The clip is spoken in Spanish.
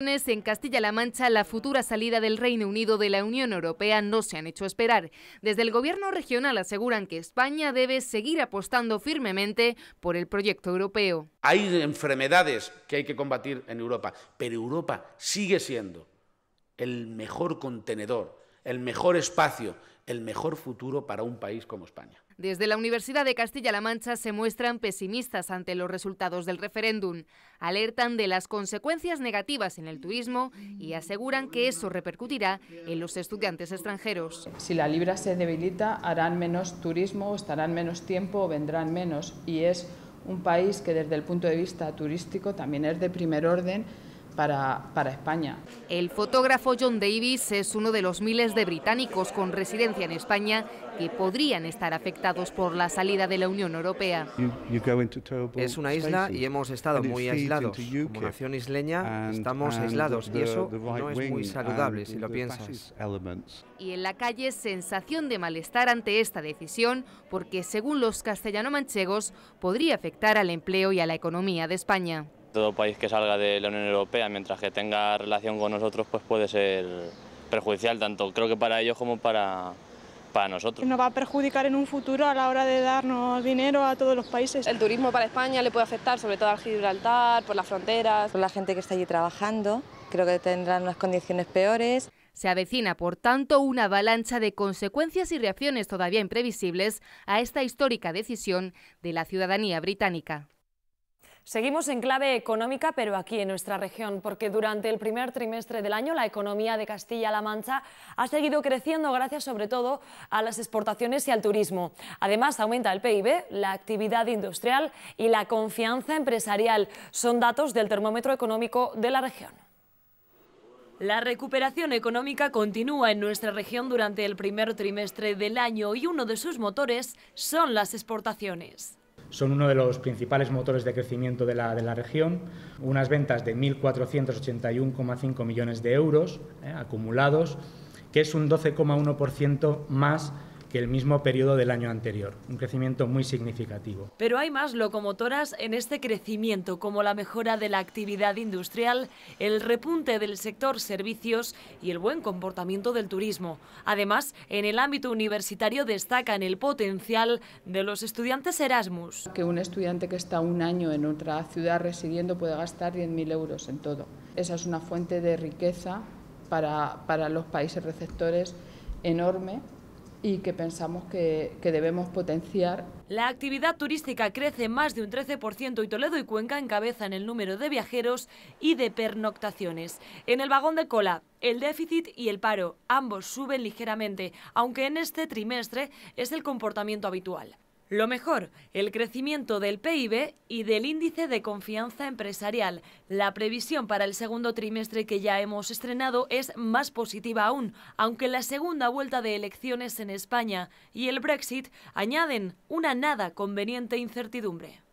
En Castilla-La Mancha, la futura salida del Reino Unido de la Unión Europea no se han hecho esperar. Desde el gobierno regional aseguran que España debe seguir apostando firmemente por el proyecto europeo. Hay enfermedades que hay que combatir en Europa, pero Europa sigue siendo el mejor contenedor, el mejor espacio, el mejor futuro para un país como España. Desde la Universidad de Castilla-La Mancha se muestran pesimistas ante los resultados del referéndum, alertan de las consecuencias negativas en el turismo y aseguran que eso repercutirá en los estudiantes extranjeros. Si la libra se debilita, harán menos turismo, estarán menos tiempo o vendrán menos. Y es un país que desde el punto de vista turístico también es de primer orden para, España. El fotógrafo John Davis es uno de los miles de británicos con residencia en España que podrían estar afectados por la salida de la Unión Europea. Es una isla y hemos estado muy aislados. Como nación isleña estamos aislados y eso no es muy saludable si lo piensas. Y en la calle sensación de malestar ante esta decisión porque según los castellano-manchegos podría afectar al empleo y a la economía de España. Todo país que salga de la Unión Europea, mientras que tenga relación con nosotros, pues puede ser perjudicial, tanto creo que para ellos como para, para nosotros. Nos va a perjudicar en un futuro a la hora de darnos dinero a todos los países. El turismo para España le puede afectar, sobre todo al Gibraltar, por las fronteras. Por la gente que está allí trabajando, creo que tendrán unas condiciones peores. Se avecina, por tanto, una avalancha de consecuencias y reacciones todavía imprevisibles a esta histórica decisión de la ciudadanía británica. Seguimos en clave económica, pero aquí en nuestra región, porque durante el primer trimestre del año la economía de Castilla-La Mancha ha seguido creciendo gracias sobre todo a las exportaciones y al turismo. Además, aumenta el PIB, la actividad industrial y la confianza empresarial. Son datos del termómetro económico de la región. La recuperación económica continúa en nuestra región durante el primer trimestre del año y uno de sus motores son las exportaciones son uno de los principales motores de crecimiento de la, de la región, unas ventas de 1.481,5 millones de euros eh, acumulados, que es un 12,1% más que el mismo periodo del año anterior, un crecimiento muy significativo. Pero hay más locomotoras en este crecimiento, como la mejora de la actividad industrial, el repunte del sector servicios y el buen comportamiento del turismo. Además, en el ámbito universitario destacan el potencial de los estudiantes Erasmus. Que un estudiante que está un año en otra ciudad residiendo puede gastar 10.000 euros en todo. Esa es una fuente de riqueza para, para los países receptores enorme y que pensamos que, debemos potenciar. La actividad turística crece más de un 13% y Toledo y Cuenca encabezan el número de viajeros y de pernoctaciones. En el vagón de cola, el déficit y el paro, ambos suben ligeramente, aunque en este trimestre es el comportamiento habitual. Lo mejor, el crecimiento del PIB y del índice de confianza empresarial. La previsión para el segundo trimestre que ya hemos estrenado es más positiva aún, aunque la segunda vuelta de elecciones en España y el Brexit añaden una nada conveniente incertidumbre.